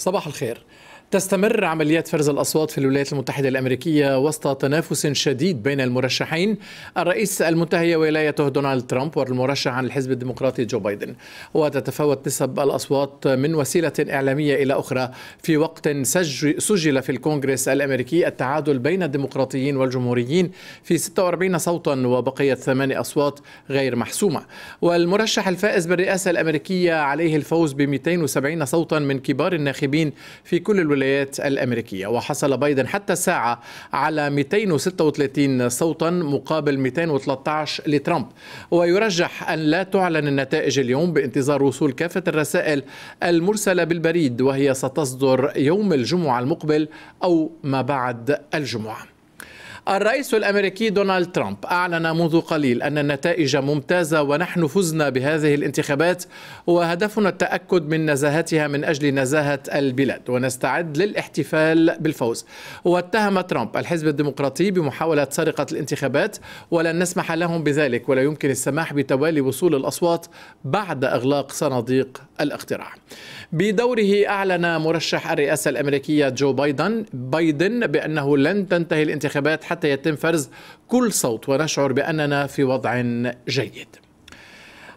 صباح الخير تستمر عمليات فرز الأصوات في الولايات المتحدة الأمريكية وسط تنافس شديد بين المرشحين الرئيس المنتهي ولايته دونالد ترامب والمرشح عن الحزب الديمقراطي جو بايدن وتتفاوت نسب الأصوات من وسيلة إعلامية إلى أخرى في وقت سجل في الكونغرس الأمريكي التعادل بين الديمقراطيين والجمهوريين في 46 صوتا وبقية ثمان أصوات غير محسومة والمرشح الفائز بالرئاسة الأمريكية عليه الفوز ب 270 صوتا من كبار الناخبين الناخبين في كل الولايات الأمريكية وحصل بايدن حتى الساعة على 236 صوتا مقابل 213 لترامب ويرجح أن لا تعلن النتائج اليوم بانتظار وصول كافة الرسائل المرسلة بالبريد وهي ستصدر يوم الجمعة المقبل أو ما بعد الجمعة الرئيس الامريكي دونالد ترامب اعلن منذ قليل ان النتائج ممتازه ونحن فزنا بهذه الانتخابات وهدفنا التاكد من نزاهتها من اجل نزاهه البلاد ونستعد للاحتفال بالفوز واتهم ترامب الحزب الديمقراطي بمحاوله سرقه الانتخابات ولن نسمح لهم بذلك ولا يمكن السماح بتوالي وصول الاصوات بعد اغلاق صناديق الاقتراع بدوره اعلن مرشح الرئاسه الامريكيه جو بايدن بايدن بانه لن تنتهي الانتخابات حتى يتم فرز كل صوت ونشعر باننا في وضع جيد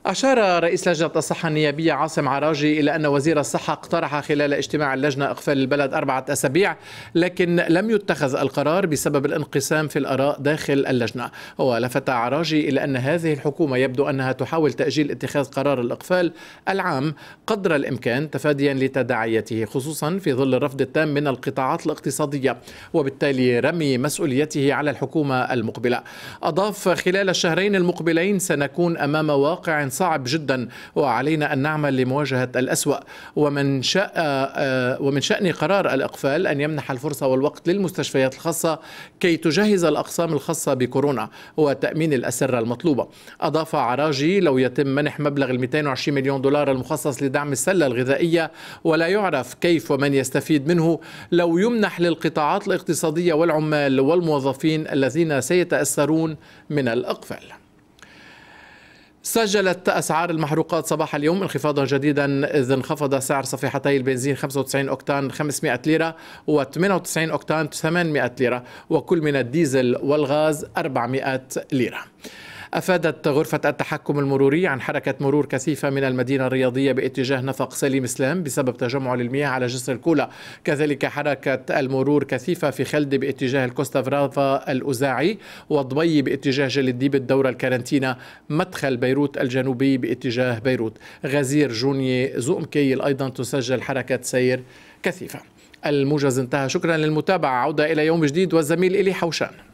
أشار رئيس لجنة الصحة النيابية عاصم عراجي إلى أن وزير الصحة اقترح خلال اجتماع اللجنة إقفال البلد أربعة أسابيع لكن لم يتخذ القرار بسبب الانقسام في الآراء داخل اللجنة ولفت عراجي إلى أن هذه الحكومة يبدو أنها تحاول تأجيل اتخاذ قرار الإقفال العام قدر الإمكان تفاديا لتداعياته خصوصا في ظل الرفض التام من القطاعات الاقتصادية وبالتالي رمي مسؤوليته على الحكومة المقبلة أضاف خلال الشهرين المقبلين سنكون أمام واقع صعب جدا وعلينا أن نعمل لمواجهة الأسوأ ومن شأ آه، آه، ومن شأن قرار الإقفال أن يمنح الفرصة والوقت للمستشفيات الخاصة كي تجهز الأقسام الخاصة بكورونا وتأمين الأسرة المطلوبة أضاف عراجي لو يتم منح مبلغ ال 220 مليون دولار المخصص لدعم السلة الغذائية ولا يعرف كيف ومن يستفيد منه لو يمنح للقطاعات الاقتصادية والعمال والموظفين الذين سيتأثرون من الإقفال سجلت أسعار المحروقات صباح اليوم انخفاضا جديدا إذ انخفض سعر صفيحتي البنزين 95 أوكتان 500 ليرة و98 أوكتان 800 ليرة وكل من الديزل والغاز 400 ليرة أفادت غرفة التحكم المروري عن حركة مرور كثيفة من المدينة الرياضية باتجاه نفق سليم إسلام بسبب تجمع المياه على جسر الكولا كذلك حركة المرور كثيفة في خلد باتجاه الكوستا فرافا الأزاعي وضبي باتجاه جل الديب الدورة الكارنتينا مدخل بيروت الجنوبي باتجاه بيروت غزير جوني زومكيل أيضا تسجل حركة سير كثيفة الموجز انتهى شكرا للمتابعة عودة إلى يوم جديد والزميل إلي حوشان